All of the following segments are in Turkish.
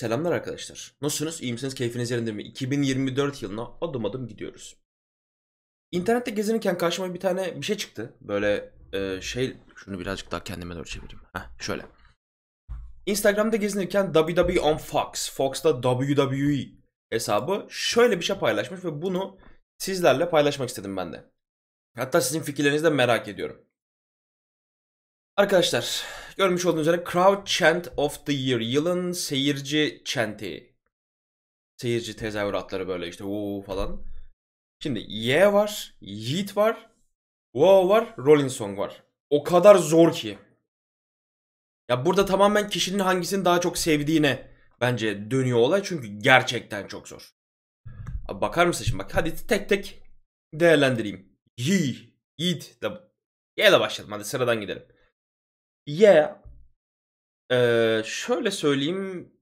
Selamlar arkadaşlar. Nasılsınız? İyi misiniz? Keyfiniz yerinde mi? 2024 yılına adım adım gidiyoruz. İnternette gezinirken karşıma bir tane bir şey çıktı. Böyle e, şey... Şunu birazcık daha kendime doğru çevireyim. Heh, şöyle. Instagram'da gezinirken WWE on Fox, Fox'ta WWE hesabı şöyle bir şey paylaşmış ve bunu sizlerle paylaşmak istedim ben de. Hatta sizin fikirlerinizi de merak ediyorum. Arkadaşlar Görmüş olduğunuz üzere Crowd Chant of the Year. Yılın seyirci çenti. Seyirci tezahüratları böyle işte wow falan. Şimdi Y var, Yiğit var, Wow var, Rolling Song var. O kadar zor ki. Ya burada tamamen kişinin hangisini daha çok sevdiğine bence dönüyor olay. Çünkü gerçekten çok zor. Abi bakar mısın şimdi bak hadi tek tek değerlendireyim. Yi, Yiğit de Y ile başladım hadi sıradan gidelim. Yeah. Ee, şöyle söyleyeyim.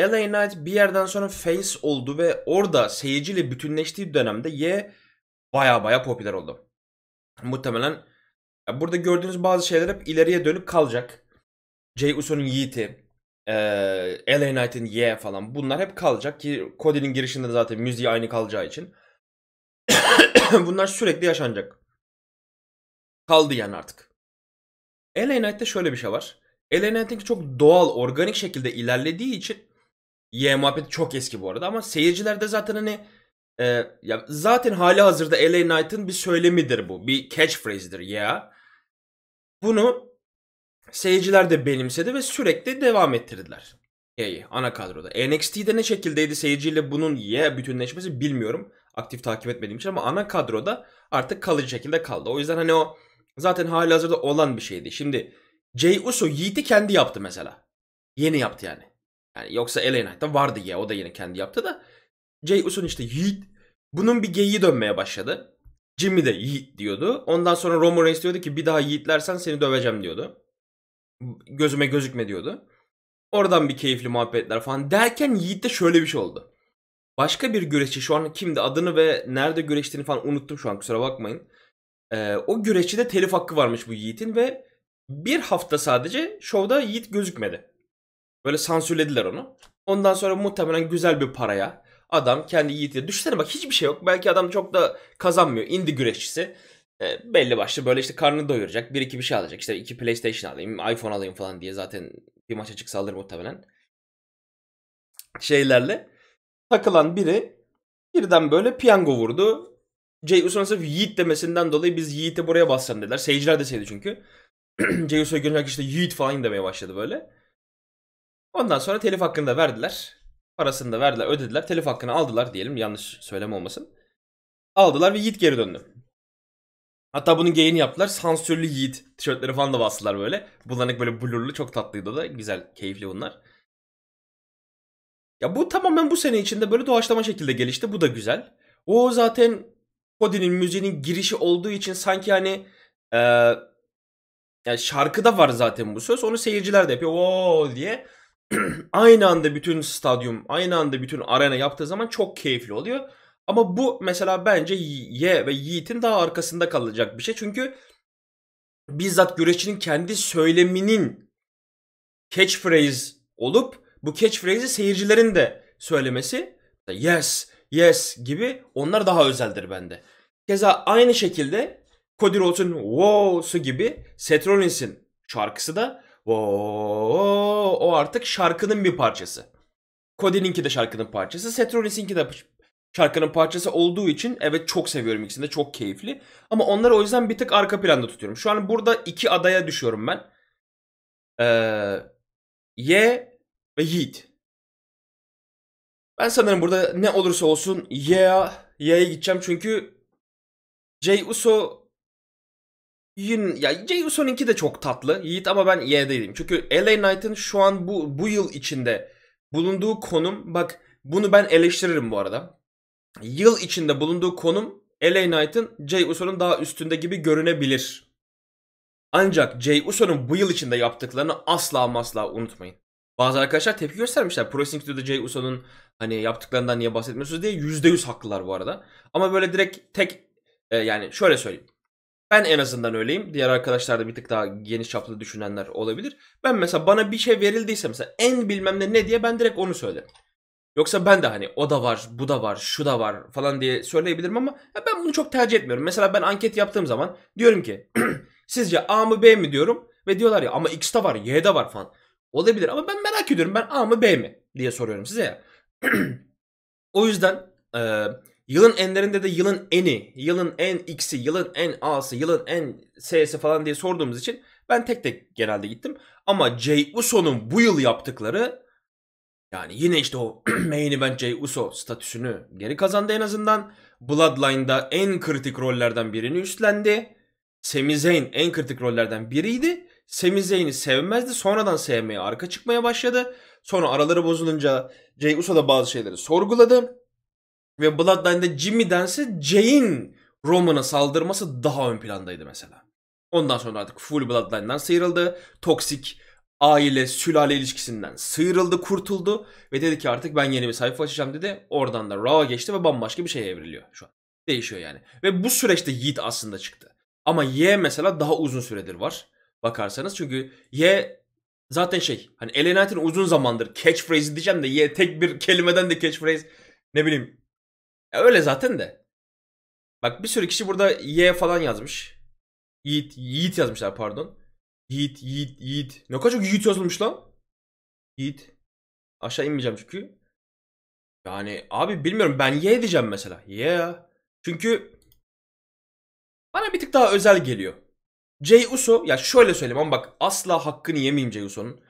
LA Knight bir yerden sonra face oldu ve orada seyirciyle bütünleştiği dönemde Y baya baya popüler oldu. Muhtemelen burada gördüğünüz bazı şeyler hep ileriye dönüp kalacak. Jay Uso'nun Yiğit'i, LA Knight'in Y falan bunlar hep kalacak ki Cody'nin girişinde zaten müziği aynı kalacağı için. bunlar sürekli yaşanacak. Kaldı yani artık. LA Knight'te şöyle bir şey var. LA Knight'in çok doğal, organik şekilde ilerlediği için Y muhabbeti çok eski bu arada ama seyircilerde zaten hani e, ya zaten hali hazırda LA Knight'ın bir söylemidir bu. Bir catchphrase'dir ya. Bunu seyirciler de benimsedi ve sürekli devam ettirdiler. Y'yi ana kadroda. NXT'de ne şekildeydi seyirciyle bunun Y bütünleşmesi bilmiyorum. Aktif takip etmediğim için ama ana kadroda artık kalıcı şekilde kaldı. O yüzden hani o zaten hali hazırda olan bir şeydi. Şimdi Jey Uso Yiğit'i kendi yaptı mesela. Yeni yaptı yani. yani yoksa LA Knight'ta vardı ya o da yine kendi yaptı da. Jey Uso'nun işte Yiğit bunun bir geyiği dönmeye başladı. Jimmy de Yiğit diyordu. Ondan sonra Roman Reigns diyordu ki bir daha Yiğitlersen seni döveceğim diyordu. Gözüme gözükme diyordu. Oradan bir keyifli muhabbetler falan derken Yiğit'te şöyle bir şey oldu. Başka bir güreşçi şu an kimdi adını ve nerede güreştiğini falan unuttum şu an kusura bakmayın. Ee, o güreşçide telif hakkı varmış bu Yiğit'in ve bir hafta sadece şovda Yiğit gözükmedi. Böyle sansürlediler onu. Ondan sonra muhtemelen güzel bir paraya adam kendi Yiğit'e düşünsene bak hiçbir şey yok. Belki adam çok da kazanmıyor. İndi güreşçisi. E, belli başlı böyle işte karnını doyuracak. Bir iki bir şey alacak. İşte iki PlayStation alayım, iPhone alayım falan diye zaten bir maça çıksa alır muhtemelen. Şeylerle takılan biri birden böyle piyango vurdu. Jey Uso'nun sırf Yiğit demesinden dolayı biz Yiğit'i buraya bassam dediler. Seyirciler de sevdi çünkü. Jey Uso'yu görünce herkes işte Yiğit falan demeye başladı böyle. Ondan sonra telif hakkını da verdiler. Parasını da verdiler, ödediler. Telif hakkını aldılar diyelim. Yanlış söyleme olmasın. Aldılar ve Yiğit geri döndü. Hatta bunun geyini yaptılar. Sansürlü Yiğit tişörtleri falan da bastılar böyle. Bulanık böyle blurlu çok tatlıydı da. Güzel, keyifli bunlar. Ya bu tamamen bu sene içinde böyle doğaçlama şekilde gelişti. Bu da güzel. O zaten Cody'nin müziğinin girişi olduğu için sanki hani e, yani şarkıda var zaten bu söz. Onu seyirciler de yapıyor. Oo diye. aynı anda bütün stadyum, aynı anda bütün arena yaptığı zaman çok keyifli oluyor. Ama bu mesela bence Ye ve Yiğit'in daha arkasında kalacak bir şey. Çünkü bizzat güreşçinin kendi söyleminin catchphrase olup bu catchphrase'i seyircilerin de söylemesi yes, yes gibi onlar daha özeldir bende. Keza aynı şekilde Cody Rhodes'un Wow'su gibi Seth Rollins'in şarkısı da Wow, o artık şarkının bir parçası. Cody'ninki de şarkının parçası. Seth Rollins'inki de şarkının parçası olduğu için evet çok seviyorum ikisini de çok keyifli. Ama onları o yüzden bir tık arka planda tutuyorum. Şu an burada iki adaya düşüyorum ben. Ee, Ye ve Yiğit. Ben sanırım burada ne olursa olsun Ye'ye yeah, Ye'ye gideceğim çünkü Jay Uso ya Jey Uso'nunki de çok tatlı Yiğit ama ben Y'deydim. Çünkü LA Knight'ın şu an bu, bu yıl içinde bulunduğu konum bak bunu ben eleştiririm bu arada. Yıl içinde bulunduğu konum LA Knight'ın Jey Uso'nun daha üstünde gibi görünebilir. Ancak Jey Uso'nun bu yıl içinde yaptıklarını asla asla unutmayın. Bazı arkadaşlar tepki göstermişler. Pro Wrestling Studio'da Jey Uso'nun hani yaptıklarından niye bahsetmiyorsunuz diye %100 haklılar bu arada. Ama böyle direkt tek e, yani şöyle söyleyeyim. Ben en azından öyleyim. Diğer arkadaşlar da bir tık daha geniş çaplı düşünenler olabilir. Ben mesela bana bir şey verildiyse mesela en bilmem ne ne diye ben direkt onu söylerim. Yoksa ben de hani o da var, bu da var, şu da var falan diye söyleyebilirim ama ben bunu çok tercih etmiyorum. Mesela ben anket yaptığım zaman diyorum ki sizce A mı B mi diyorum ve diyorlar ya ama X de var, Y de var falan. Olabilir ama ben merak ediyorum ben A mı B mi diye soruyorum size ya. o yüzden e, Yılın enlerinde de yılın eni, yılın en x'i, yılın en a'sı, yılın en s'si falan diye sorduğumuz için ben tek tek genelde gittim. Ama Jay Uso'nun bu yıl yaptıkları yani yine işte o main event Jay Uso statüsünü geri kazandı en azından. Bloodline'da en kritik rollerden birini üstlendi. Sami Zayn en kritik rollerden biriydi. Sami Zayn'i sevmezdi. Sonradan sevmeye arka çıkmaya başladı. Sonra araları bozulunca Jey Uso da bazı şeyleri sorguladı ve Bloodline'da Jimmy'dense Jane Roman'a saldırması daha ön plandaydı mesela. Ondan sonra artık full Bloodline'dan sıyrıldı. Toksik aile sülale ilişkisinden sıyrıldı, kurtuldu ve dedi ki artık ben yeni bir sayfa açacağım dedi. Oradan da Raw'a geçti ve bambaşka bir şey evriliyor şu an. Değişiyor yani. Ve bu süreçte Yiğit aslında çıktı. Ama Y mesela daha uzun süredir var. Bakarsanız çünkü Y zaten şey hani Elenightin uzun zamandır catchphrase diyeceğim de Y tek bir kelimeden de catchphrase ne bileyim ya öyle zaten de. Bak bir sürü kişi burada Y falan yazmış. Yiğit, Yiğit yazmışlar pardon. Yiğit, Yiğit, Yiğit. Ne kadar çok Yiğit yazılmış lan. Yiğit. Aşağı inmeyeceğim çünkü. Yani abi bilmiyorum ben Y diyeceğim mesela. Y ya. Çünkü bana bir tık daha özel geliyor. Jey Uso ya şöyle söyleyeyim ama bak asla hakkını yemeyeyim Jey Uso'nun.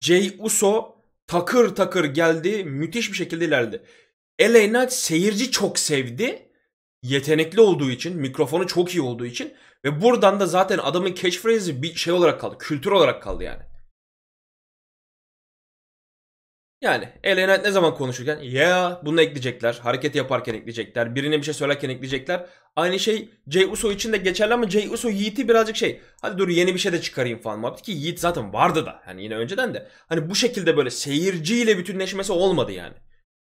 Jey Uso takır takır geldi müthiş bir şekilde ilerledi. LA Knight seyirci çok sevdi. Yetenekli olduğu için, mikrofonu çok iyi olduğu için ve buradan da zaten adamın catchphrase'i bir şey olarak kaldı, kültür olarak kaldı yani. Yani LA Knight ne zaman konuşurken ya yeah, bunu ekleyecekler, hareket yaparken ekleyecekler, birine bir şey söylerken ekleyecekler. Aynı şey Jey Uso için de geçerli ama Jey Uso Yiğit'i birazcık şey hadi dur yeni bir şey de çıkarayım falan muhabbet ki Yiğit zaten vardı da hani yine önceden de. Hani bu şekilde böyle seyirciyle bütünleşmesi olmadı yani.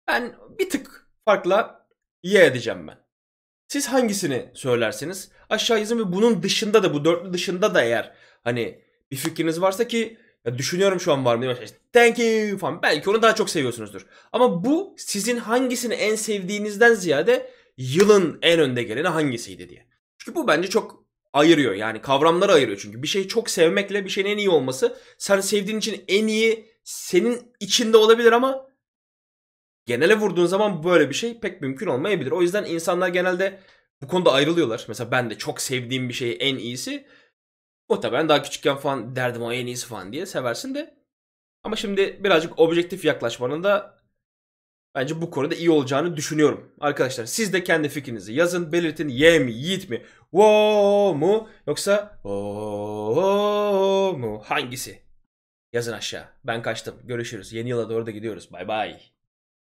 Ben bir tık farklı Y edeceğim ben. Siz hangisini söylersiniz? Aşağı yazın ve bunun dışında da bu dörtlü dışında da eğer hani bir fikriniz varsa ki ya düşünüyorum şu an var mı diye thank you falan belki onu daha çok seviyorsunuzdur. Ama bu sizin hangisini en sevdiğinizden ziyade yılın en önde geleni hangisiydi diye. Çünkü bu bence çok ayırıyor yani kavramları ayırıyor çünkü bir şeyi çok sevmekle bir şeyin en iyi olması sen sevdiğin için en iyi senin içinde olabilir ama genele vurduğun zaman böyle bir şey pek mümkün olmayabilir. O yüzden insanlar genelde bu konuda ayrılıyorlar. Mesela ben de çok sevdiğim bir şeyi en iyisi. O tabi ben daha küçükken falan derdim o en iyisi falan diye seversin de. Ama şimdi birazcık objektif yaklaşmanın da bence bu konuda iyi olacağını düşünüyorum. Arkadaşlar siz de kendi fikrinizi yazın, belirtin. Y mi, Yiğit mi, Wo mu yoksa o mu hangisi? Yazın aşağı. Ben kaçtım. Görüşürüz. Yeni yıla doğru da gidiyoruz. Bay bay.